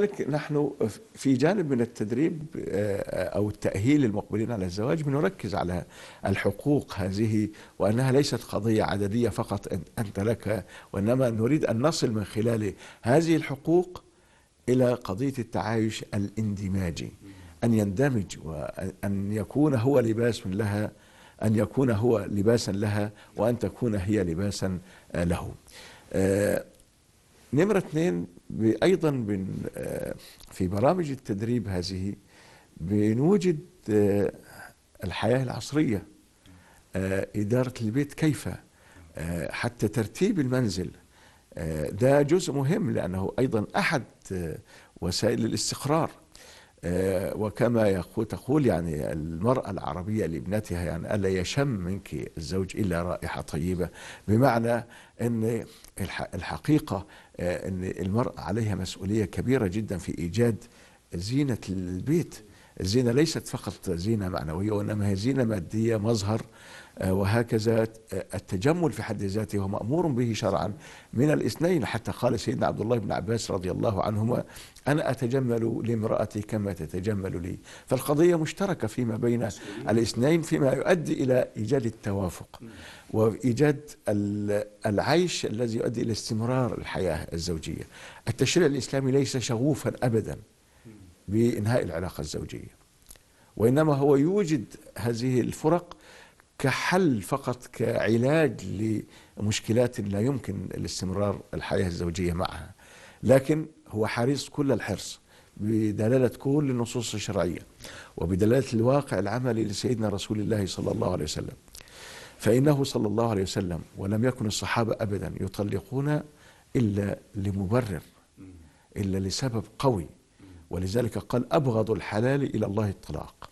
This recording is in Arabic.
لذلك نحن في جانب من التدريب آه، أو التأهيل المقبلين على الزواج بنركز على الحقوق هذه وأنها ليست قضية عددية فقط أنت لك وإنما نريد أن نصل من خلال هذه الحقوق إلى قضية التعايش الاندماجي أن يندمج وأن يكون هو لباس لها أن يكون هو لباسا لها وأن تكون هي لباسا له آه، نمرة اثنين أيضا آه، في برامج التدريب هذه بنوجد آه، الحياة العصرية آه، إدارة البيت كيف حتى ترتيب المنزل ده جزء مهم لأنه أيضا أحد وسائل الاستقرار آه، وكما يقول تقول يعني المرأة العربية لابنتها يعني ألا يشم منك الزوج إلا رائحة طيبة بمعنى أن الحقيقة آه، أن المرأة عليها مسؤولية كبيرة جدا في إيجاد زينة البيت الزينة ليست فقط زينة معنوية وإنما هي زينة مادية مظهر آه، وهكذا آه، التجمل في حد ذاته هو مأمور به شرعا من الاثنين حتى قال سيدنا عبد الله بن عباس رضي الله عنهما أنا أتجمل لامرأتي كما تتجمل لي فالقضية مشتركة فيما بين الاثنين فيما يؤدي إلى إيجاد التوافق وإيجاد العيش الذي يؤدي إلى استمرار الحياة الزوجية التشريع الإسلامي ليس شغوفا أبدا بانهاء العلاقه الزوجيه وانما هو يوجد هذه الفرق كحل فقط كعلاج لمشكلات لا يمكن الاستمرار الحياه الزوجيه معها لكن هو حريص كل الحرص بدلاله كل النصوص الشرعيه وبدلاله الواقع العملي لسيدنا رسول الله صلى الله عليه وسلم فانه صلى الله عليه وسلم ولم يكن الصحابه ابدا يطلقون الا لمبرر الا لسبب قوي ولذلك قال أبغض الحلال إلى الله الطلاق